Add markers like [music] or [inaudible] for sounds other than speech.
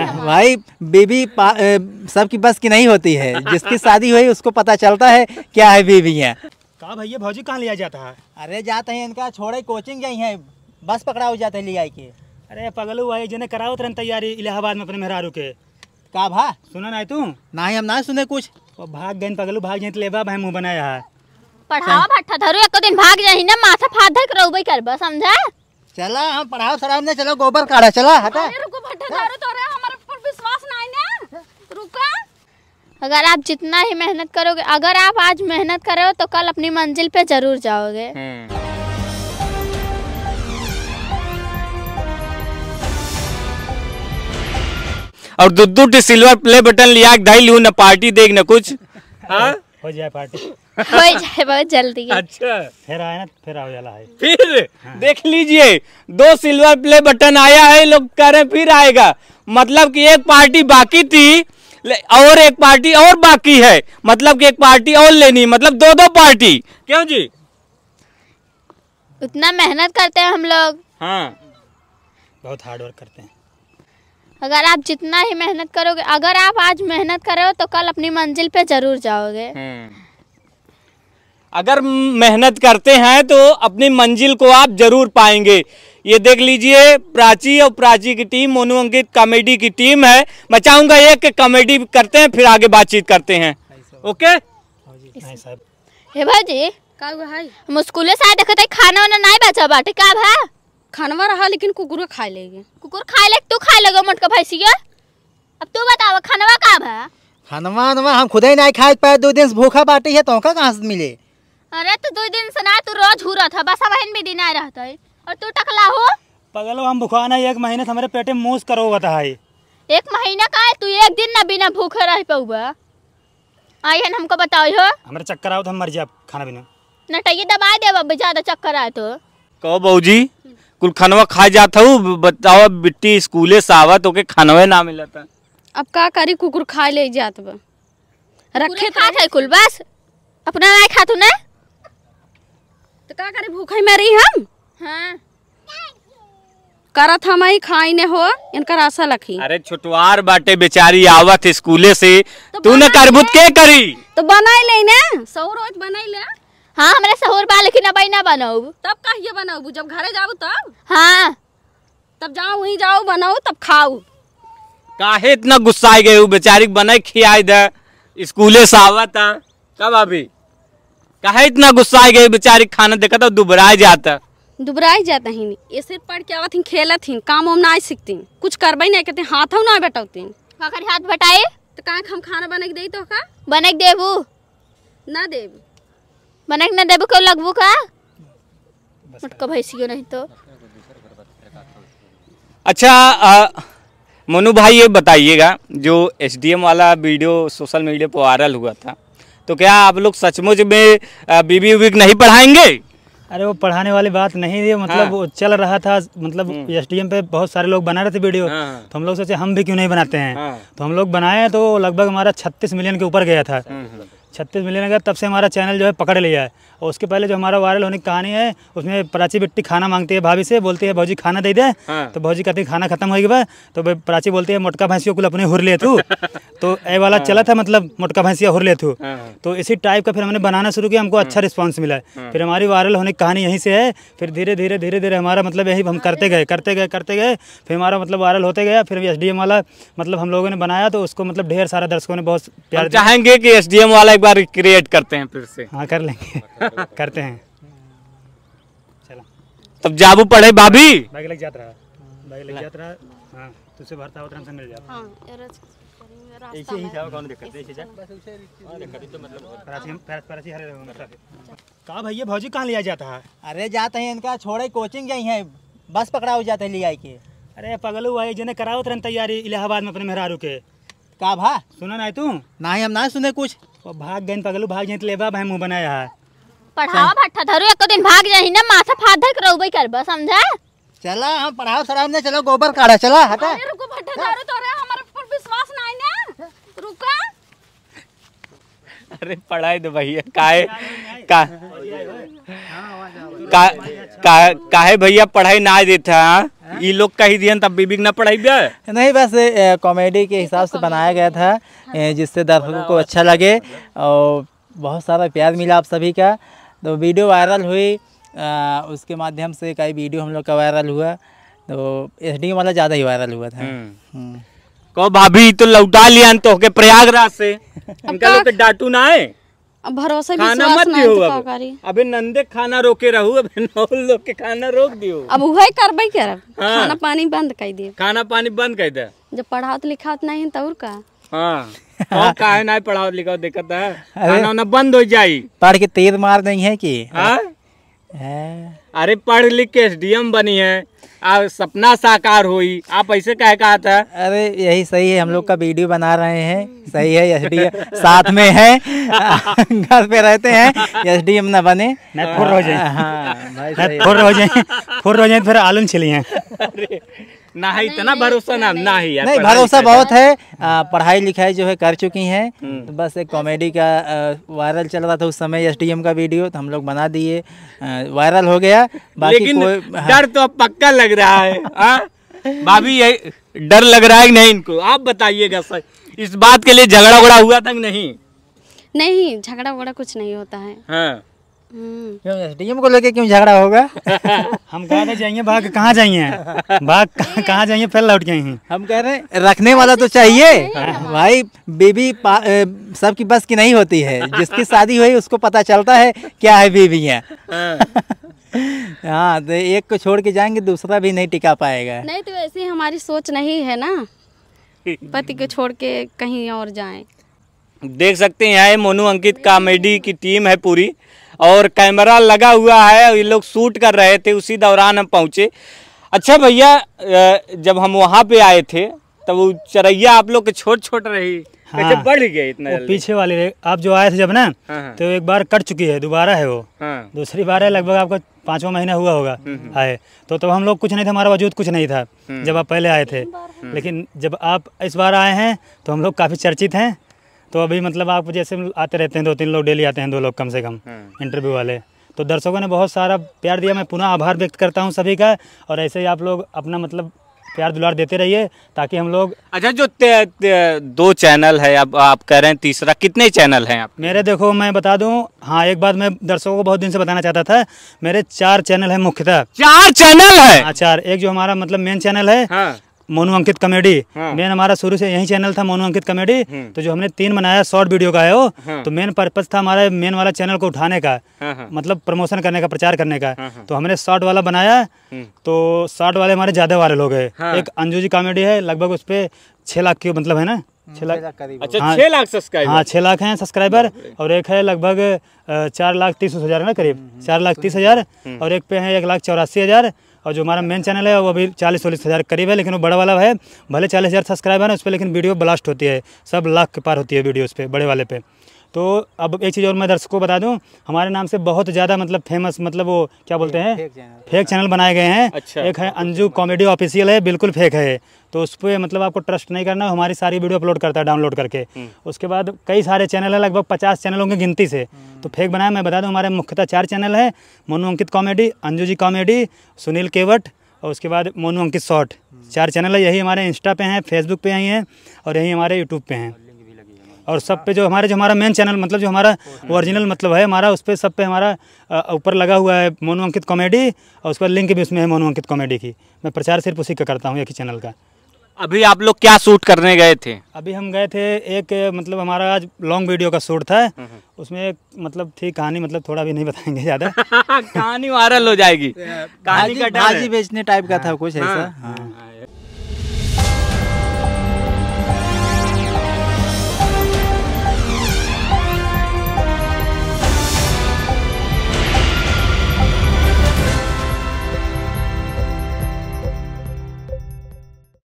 भाई बीबी सबकी बस की नहीं होती है जिसकी शादी हुई उसको पता चलता है क्या है बीबियाँ कहा भैया भौजी कहाँ लिया जाता है अरे जाते हैं इनका छोड़े कोचिंग गई है बस पकड़ा हो जाते हैं लिया के अरे पगल भाई जिन्हें कराओ तरह तैयारी इलाहाबाद में अपने मेहरा रुके का भा सुना ना तू ना हम ना सुने कुछ भाग गए पगलू भाग जाए तो ले भाई मुँह बनाया है पढ़ाओ भट्टा धरो एक दिन भाग जाही ना माथा फाद धर करबे करबा समझा चला हम पढ़ाओ सराब ने चलो गोबर काढ़ा चला हटा रुको भट्टा धरो तोरा अगर आप जितना ही मेहनत करोगे अगर आप आज मेहनत कर रहे हो तो कल अपनी मंजिल पे जरूर जाओगे हम्म। और टी सिल्वर प्ले बटन लिया ढाई लू न पार्टी देख न कुछ हाँ हो जाए पार्टी हो जाए बहुत जल्दी अच्छा फिर आए ना फिर आओ जाला है फिर हाँ। देख लीजिए दो सिल्वर प्ले बटन आया है लोग कह रहे फिर आएगा मतलब कि एक पार्टी बाकी थी और एक पार्टी और बाकी है मतलब कि एक पार्टी और लेनी मतलब दो दो पार्टी क्यों जी उतना मेहनत करते हैं हम लोग हाँ बहुत हार्ड वर्क करते हैं अगर आप जितना ही मेहनत करोगे अगर आप आज मेहनत हो तो कल अपनी मंजिल पे जरूर जाओगे हम्म। अगर मेहनत करते हैं तो अपनी मंजिल को आप जरूर पाएंगे ये देख लीजिए प्राची और प्राची की टीम मोनू अंकित कॉमेडी की टीम है मैं चाहूंगा एक कॉमेडी करते हैं फिर आगे बातचीत करते हैं ओके हे भाजी हम स्कूल से आए देखते खाना वाना नहीं बचा बाटे का भा खानवा रहा लेकिन कुकुर खा लेगे कुकुर खा ले तू खा लेगा मटका भैंसी अब तू बताओ खानवा का भा खानवा नवा हम खुद ही नहीं खाए पाए दो दिन से भूखा बाटे है तो कहाँ से मिले अरे तो दो दिन से ना तू रोज हूरा था बस बहन भी दिन आ रहता है और तू टकला हो पगलो हम भुखान है एक महीने से हमारे पेट में मूस करो बता है एक महीना का है तू एक दिन ना बिना भूखे रह पाऊबा आई है हमको बताओ हो हमारे चक्कर आओ तो हम मर जाए खाना बिना नटाइए तो दबा दे अब ज्यादा चक्कर आए तो कहो बहू कुल खनवा खा जाता हूँ बताओ बिट्टी स्कूल स्कूले सावत तो होके खनवे ना मिलता अब का करी कुकुर खा ले जात बा रखे खा है तो। कुल बस अपना ना खातू ना तो का करे भूखे में रही हम हाँ करत हम खाई ने हो इनका आशा लखी अरे छुटवार बाटे बेचारी आवत स्कूले से तो तू न करबुत के करी तो बनाई ले ने सहुर रोज बनाई ले हाँ हमरा सहुर बा लेकिन अब ना बनाऊ तब कहिए बनाऊ जब घरे जाऊ तब हाँ तब जाऊ वही जाऊ बनाऊ तब खाऊ काहे इतना गुस्सा गए बेचारी बनाई खियाई दे स्कूले से आवत कब अभी काहे इतना गुस्सा गए बेचारी खाना देखा तो दुबराए जाता दुबराई जाता ही नहीं ये सिर्फ पढ़ के आवा थी खेला थी काम वाम ना सीखती कुछ करब नहीं कहते हाथ ना बटौती ककर हाथ बटाए तो कहा हम खाना बनक दे तो का बनक देबू ना देबू बनक ना देबू क्यों लगबू का मटका भैंसियो नहीं तो अच्छा आ, मनु भाई ये बताइएगा जो एसडीएम वाला वीडियो सोशल मीडिया पर वायरल हुआ था तो क्या आप लोग सचमुच में बीबी वीक नहीं पढ़ाएंगे अरे वो पढ़ाने वाली बात नहीं थी मतलब हाँ। चल रहा था मतलब एस हम्म। पे बहुत सारे लोग बना रहे थे वीडियो हाँ। तो हम लोग सोचे हम भी क्यों नहीं बनाते हैं हाँ। तो हम लोग बनाए तो लगभग हमारा 36 मिलियन के ऊपर गया था हम्म, हम्म। छत्तीस मिलियन अगर तब से हमारा चैनल जो है पकड़ लिया है और उसके पहले जो हमारा वायरल होने की कहानी है उसमें प्राची बिट्टी खाना मांगती है भाभी से बोलती है भाजी खाना दे दे हाँ। तो भाजी कहती है खाना खत्म हो गया तो प्राची बोलती है मोटका भैंसियों कुल अपने हुर ले तू [laughs] तो ए वाला हाँ। चला था मतलब मोटका भैंसिया हुर ले तू हाँ। तो इसी टाइप का फिर हमने बनाना शुरू किया हमको अच्छा रिस्पॉन्स मिला है फिर हमारी वायरल होने की कहानी यहीं से है फिर धीरे धीरे धीरे धीरे हमारा मतलब यही हम करते गए करते गए करते गए फिर हमारा मतलब वायरल होते गया फिर एस वाला मतलब हम लोगों ने बनाया तो उसको मतलब ढेर सारा दर्शकों ने बहुत प्यार चाहेंगे कि एस वाला एक बार क्रिएट करते हैं फिर से हाँ कर लेंगे [laughs] करते हैं चलो तब जाबू पढ़े भाभी लग रहा लग रहा हाँ, तुझसे भरता मिल ऐसे हाँ, ही जाओ कौन दिक्कत ऐसे जा तो मतलब कहा भैया भौजी कहाँ लिया जाता है अरे जाते हैं इनका छोड़े कोचिंग गई है बस पकड़ा हो जाते हैं ले आई के अरे पगलू भाई जिन्हें कराओ तुरंत तैयारी इलाहाबाद में अपने मेहरारू के का भा सुना नहीं तू नहीं हम ना सुने कुछ भाग गए पगलू भाग जाए लेबा भाई मुंह बनाया है पढ़ाओ भट्टा धरो एक दिन भाग जाही ना माथा फाद धक रहबे करबा समझा चला हम पढ़ाओ सराम ने चलो गोबर काढ़ा चला हटा रुको भट्टा धरो तोरे हमर पर विश्वास नहीं ना रुका अरे पढ़ाई दो तो भैया काहे का काहे भैया पढ़ाई ना देता हां हाँ? ये लोग का ही दियन तब बीबी ना पढ़ाई गया नहीं बस कॉमेडी के हिसाब से बनाया गया था हाँ। जिससे दर्शकों को अच्छा लगे और बहुत सारा प्यार मिला आप सभी का तो वीडियो वायरल हुई आ, उसके माध्यम से कई वीडियो हम लोग का वायरल हुआ तो एस डी वाला ज़्यादा ही वायरल हुआ था हम्म। हम्म। कहो भाभी तो लौटा लिया तो के प्रयागराज से [laughs] इनका लोग डाटू ना आए भरोसे खाना मत दियो तो अब अबे नंदे खाना रोके रहू अबे नौल लोग के खाना रोक दियो अब वही करबे के हाँ। खाना पानी बंद कर दे खाना पानी बंद कर दे जब पढ़ात लिखात नहीं तौर तो का हाँ और काहे ना पढ़ात लिखात दिक्कत है खाना ना बंद हो जाई पढ़ के तेज मार नहीं है की हाँ अरे पढ़ लिख के एसडीएम बनी है आ, सपना साकार हुई आप ऐसे कह कहा था अरे यही सही है हम लोग का वीडियो बना रहे हैं सही है एस एम साथ में है घर पे रहते हैं एम ना बने फुर हो जाए हाँ, फुर हो जाए फुर हो जाए फिर आलम चली अरे ना है इतना भरोसा ना ना ही नहीं भरोसा बहुत है पढ़ाई लिखाई जो है कर चुकी हैं हम्म। तो बस एक कॉमेडी का वायरल चल रहा था उस समय एस का वीडियो तो हम लोग बना दिए वायरल हो गया बाकी हाँ। डर तो अब पक्का लग रहा है भाभी ये डर लग रहा है नहीं इनको आप बताइएगा सर इस बात के लिए झगड़ा वगड़ा हुआ था नहीं नहीं झगड़ा वगड़ा कुछ नहीं होता है हाँ। डीएम को लेके क्यों झगड़ा होगा [laughs] हम कह रहे जाइए भाग कहाँ जाइए भाग कहाँ जाइए फिर लौट गए हम कह रहे हैं रखने वाला तो चाहिए भाई बीबी सबकी बस की नहीं होती है जिसकी शादी हुई उसको पता चलता है क्या है बीबी है हाँ।, हाँ तो एक को छोड़ के जाएंगे दूसरा भी नहीं टिका पाएगा नहीं तो ऐसी हमारी सोच नहीं है ना पति को छोड़ के कहीं और जाएं देख सकते हैं यहाँ मोनू अंकित कॉमेडी की टीम है पूरी और कैमरा लगा हुआ है ये लोग शूट कर रहे थे उसी दौरान हम पहुँचे अच्छा भैया जब हम वहाँ पे आए थे तब वो चरैया आप लोग के छोट छोट रही हाँ, अच्छा बढ़ गया इतना पीछे वाले आप जो आए थे जब ना हाँ, हाँ, तो एक बार कट चुकी है दोबारा है वो हाँ, दूसरी बार है लगभग आपका पांचवा महीना हुआ होगा हम्म, हम्म। आए तो तब तो हम लोग कुछ नहीं थे हमारा वजूद कुछ नहीं था हम्म। जब आप पहले आए थे लेकिन जब आप इस बार आए हैं तो हम लोग काफ़ी चर्चित हैं तो अभी मतलब आप जैसे आते रहते हैं दो तीन लोग डेली आते हैं दो लोग कम से कम इंटरव्यू हाँ। वाले तो दर्शकों ने बहुत सारा प्यार दिया मैं पुनः आभार व्यक्त करता हूँ सभी का और ऐसे ही आप लोग अपना मतलब प्यार दुलार देते रहिए ताकि हम लोग अच्छा जो ते, ते, दो चैनल है अब आप, कह रहे हैं तीसरा कितने चैनल हैं आप मेरे देखो मैं बता दूं हाँ एक बात मैं दर्शकों को बहुत दिन से बताना चाहता था मेरे चार चैनल है मुख्यतः चार चैनल है अच्छा हाँ, चार एक जो हमारा मतलब मेन चैनल है हाँ। मोनू अंकित कॉमेडी हाँ। मेन हमारा शुरू से यही चैनल था मोनू अंकित कॉमेडी हाँ। तो जो हमने तीन बनाया शॉर्ट वीडियो का है वो हाँ। तो मेन पर्पज था हमारा मेन वाला चैनल को उठाने का हाँ।, हाँ। मतलब प्रमोशन करने का प्रचार करने का हाँ, तो हमने शॉर्ट वाला बनाया हम्म। तो शॉर्ट वाले हमारे ज्यादा वाले लोग है एक अंजू जी कॉमेडी है लगभग उस पर छह लाख की मतलब है ना हम्म, छह लाख छह लाख सब्सक्राइबर अच्छा, हाँ छह लाख हैं सब्सक्राइबर और एक है लगभग चार लाख तीस हजार ना करीब हम्म, चार लाख तो तीस हजार और एक पे है एक लाख चौरासी हजार और जो हमारा मेन चैनल है वो अभी चालीस चालीस हज़ार करीब है लेकिन वो बड़ा वाला है भले चालीस हज़ार सब्सक्राइबर है उस पर लेकिन वीडियो ब्लास्ट होती है सब लाख के पार होती है वीडियो उस पर बड़े वाले पे तो अब एक चीज़ और मैं दर्शकों को बता दूं हमारे नाम से बहुत ज़्यादा मतलब फेमस मतलब वो क्या बोलते हैं फेक चैनल, चैनल बनाए गए हैं अच्छा, एक है अंजू कॉमेडी ऑफिशियल है बिल्कुल फेक है तो उस पर मतलब आपको ट्रस्ट नहीं करना हमारी सारी वीडियो अपलोड करता है डाउनलोड करके हम्म। उसके बाद कई सारे चैनल है लगभग पचास चैनल होंगे गिनती से हम्म। तो फेक बनाया मैं बता दूँ हमारे मुख्यतः चार चैनल है मोनू अंकित कॉमेडी अंजू जी कॉमेडी सुनील केवट और उसके बाद मोनू अंकित शॉर्ट हम्म। चार चैनल है यही हमारे इंस्टा पे हैं फेसबुक पे यहीं हैं और यही हमारे यूट्यूब पे हैं और सब पे जो हमारे जो हमारा मेन चैनल मतलब जो हमारा ओरिजिनल मतलब है हमारा उस पर सब पे हमारा ऊपर लगा हुआ है मोनू अंकित कॉमेडी और उसका लिंक भी उसमें है मोनू अंकित कॉमेडी की मैं प्रचार सिर्फ उसी का करता हूँ एक ही चैनल का अभी आप लोग क्या शूट करने गए थे अभी हम गए थे एक मतलब हमारा आज लॉन्ग वीडियो का शूट था हम्म, हम्म। उसमें एक मतलब थी कहानी मतलब थोड़ा भी नहीं बताएंगे ज्यादा [laughs] कहानी वायरल हो जाएगी कहानी का बेचने टाइप का था हाँ, कुछ ऐसा हाँ। हाँ।